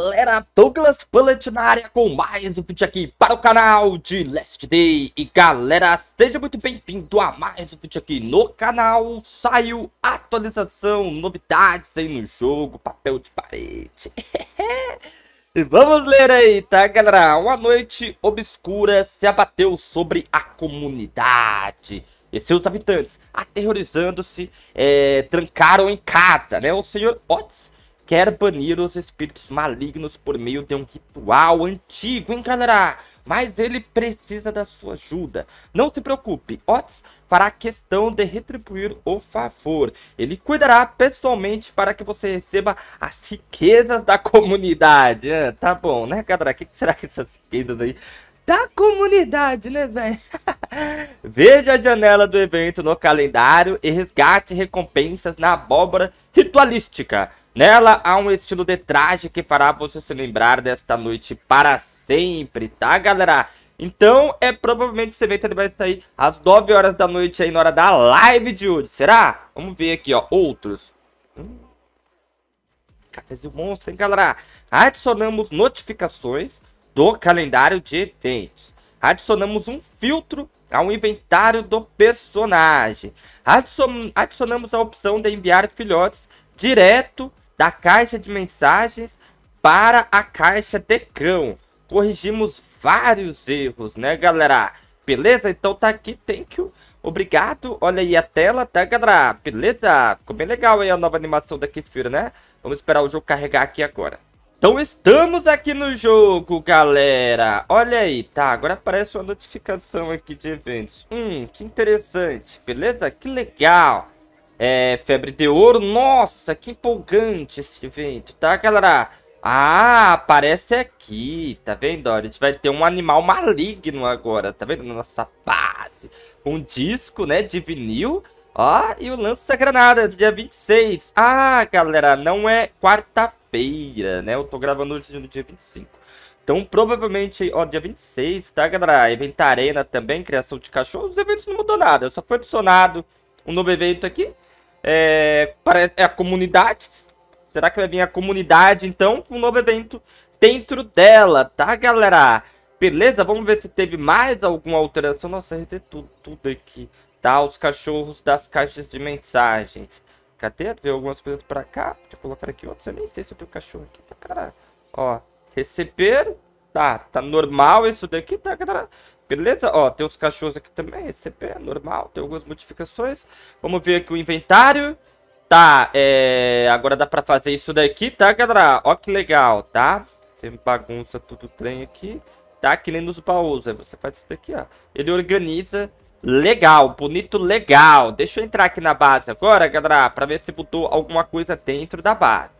galera, Douglas Pullet na área com mais um vídeo aqui para o canal de Last Day E galera, seja muito bem-vindo a mais um vídeo aqui no canal Saiu atualização, novidades aí no jogo, papel de parede e Vamos ler aí, tá galera? Uma noite obscura se abateu sobre a comunidade e seus habitantes, aterrorizando-se, é, trancaram em casa, né? O senhor Otis quer banir os espíritos malignos por meio de um ritual antigo, hein, galera? Mas ele precisa da sua ajuda. Não se preocupe, Otis fará questão de retribuir o favor. Ele cuidará pessoalmente para que você receba as riquezas da comunidade. É, tá bom, né, galera? O que será que essas riquezas aí da comunidade, né, velho? Veja a janela do evento no calendário e resgate recompensas na abóbora ritualística. Nela há um estilo de traje que fará você se lembrar desta noite para sempre, tá galera? Então, é provavelmente esse evento ele vai sair às 9 horas da noite aí na hora da live de hoje, será? Vamos ver aqui, ó, outros. Hum. Cafézinho monstro, hein galera? Adicionamos notificações do calendário de eventos. Adicionamos um filtro ao inventário do personagem. adicionamos a opção de enviar filhotes direto da caixa de mensagens para a caixa de cão. Corrigimos vários erros, né, galera? Beleza? Então tá aqui, thank you. Obrigado. Olha aí a tela, tá, galera? Beleza? Ficou bem legal aí a nova animação da Kefir, né? Vamos esperar o jogo carregar aqui agora. Então estamos aqui no jogo, galera. Olha aí, tá, agora aparece uma notificação aqui de eventos. Hum, que interessante, beleza? Que legal é, Febre de Ouro. Nossa, que empolgante esse evento, tá, galera? Ah, aparece aqui, tá vendo? Ó, a gente vai ter um animal maligno agora, tá vendo? Nossa base. Um disco, né, de vinil. Ó, e o lança-granada, dia 26. Ah, galera, não é quarta-feira, né? Eu tô gravando hoje no dia 25. Então, provavelmente, ó, dia 26, tá, galera? Evento Arena também, criação de cachorros. Os eventos não mudou nada, só foi adicionado um novo evento aqui. É, para é a comunidade. Será que vai vir a comunidade, então? Um novo evento dentro dela, tá, galera? Beleza? Vamos ver se teve mais alguma alteração. Nossa, resetou tudo aqui, tá? Os cachorros das caixas de mensagens. Cadê? Veio algumas coisas pra cá. Deixa eu colocar aqui outros. Eu nem sei se eu tenho cachorro aqui, tá, cara? Ó, receber. Tá, tá normal isso daqui, tá, galera? Beleza? Ó, tem os cachorros aqui também, CP, é é normal, tem algumas modificações. Vamos ver aqui o inventário. Tá, é... agora dá pra fazer isso daqui, tá, galera? Ó que legal, tá? Você bagunça tudo o trem aqui. Tá que nem nos baús, aí você faz isso daqui, ó. Ele organiza Legal, bonito, legal. Deixa eu entrar aqui na base agora, galera, para ver se botou alguma coisa dentro da base.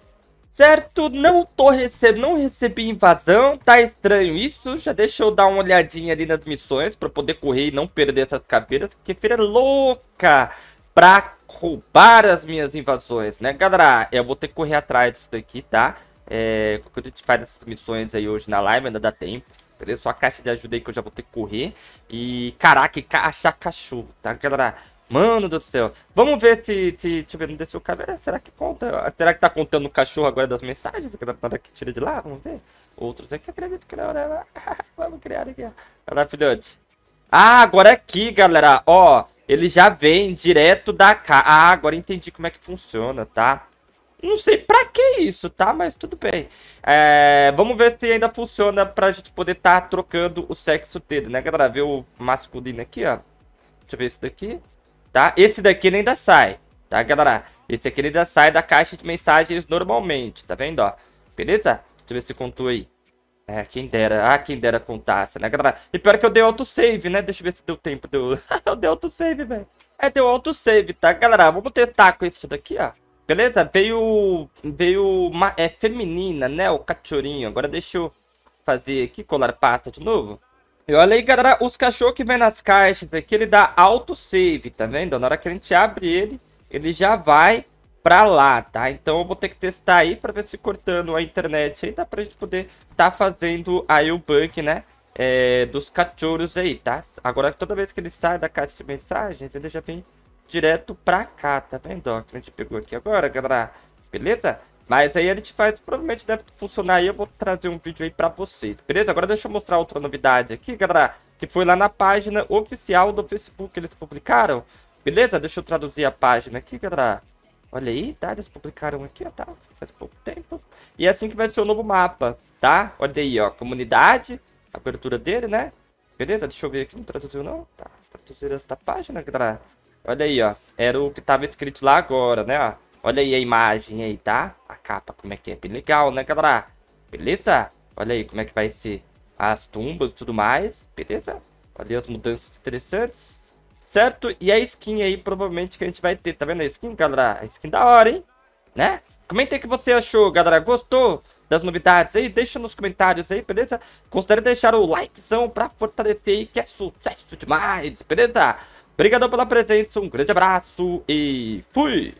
Certo, não tô recebendo, não recebi invasão, tá estranho isso, já deixa eu dar uma olhadinha ali nas missões pra poder correr e não perder essas caveiras, porque feira é louca pra roubar as minhas invasões, né galera? Eu vou ter que correr atrás disso daqui, tá? É, quando a gente faz essas missões aí hoje na live, ainda dá tempo, beleza? Só a caixa de ajuda aí que eu já vou ter que correr e caraca, achar cachorro, tá galera? Mano do céu. Vamos ver se, se deixa eu ver, não desceu o cabelo, Será que conta? Será que tá contando o cachorro agora das mensagens? Que nada que tira de lá? Vamos ver. Outros aqui, acredito que não, né? Vamos criar aqui, ó. Vai lá, filhote. Ah, agora é aqui, galera. Ó, ele já vem direto da cá. Ah, agora entendi como é que funciona, tá? Não sei pra que isso, tá? Mas tudo bem. É, vamos ver se ainda funciona pra gente poder estar tá trocando o sexo dele, né, galera? Ver o masculino aqui, ó. Deixa eu ver esse daqui tá? Esse daqui ele ainda sai, tá, galera? Esse aqui ele ainda sai da caixa de mensagens normalmente, tá vendo, ó? Beleza? Deixa eu ver se contou aí. É, quem dera. Ah, quem dera contasse, né, galera? E pior que eu dei autosave, né? Deixa eu ver se deu tempo. Deu... eu dei autosave, velho. É, deu autosave, tá, galera? Vamos testar com esse daqui, ó. Beleza? Veio... Veio uma... É feminina, né? O cachorinho. Agora deixa eu fazer aqui, colar pasta de novo. E olha aí, galera, os cachorros que vem nas caixas aqui, ele dá autosave, tá vendo? Na hora que a gente abre ele, ele já vai pra lá, tá? Então eu vou ter que testar aí pra ver se cortando a internet aí dá pra gente poder tá fazendo aí o bug, né? É, dos cachorros aí, tá? Agora toda vez que ele sai da caixa de mensagens, ele já vem direto pra cá, tá vendo? Ó, que a gente pegou aqui agora, galera, beleza? Mas aí a gente faz, provavelmente deve funcionar aí, eu vou trazer um vídeo aí pra vocês, beleza? Agora deixa eu mostrar outra novidade aqui, galera, que foi lá na página oficial do Facebook que eles publicaram, beleza? Deixa eu traduzir a página aqui, galera. Olha aí, tá? Eles publicaram aqui, ó, tá? Faz pouco tempo. E é assim que vai ser o novo mapa, tá? Olha aí, ó, comunidade, abertura dele, né? Beleza? Deixa eu ver aqui, não traduziu não? Tá, traduzir esta página, galera. Olha aí, ó, era o que tava escrito lá agora, né, ó. Olha aí a imagem aí, tá? A capa, como é que é? Bem legal, né, galera? Beleza? Olha aí como é que vai ser as tumbas e tudo mais. Beleza? Olha as mudanças interessantes. Certo? E a skin aí, provavelmente, que a gente vai ter. Tá vendo a skin, galera? A skin da hora, hein? Né? Comenta aí o que você achou, galera. Gostou? das novidades aí, deixa nos comentários aí, beleza? Considere deixar o likezão pra fortalecer aí, que é sucesso demais, beleza? obrigado pela presença, um grande abraço e fui!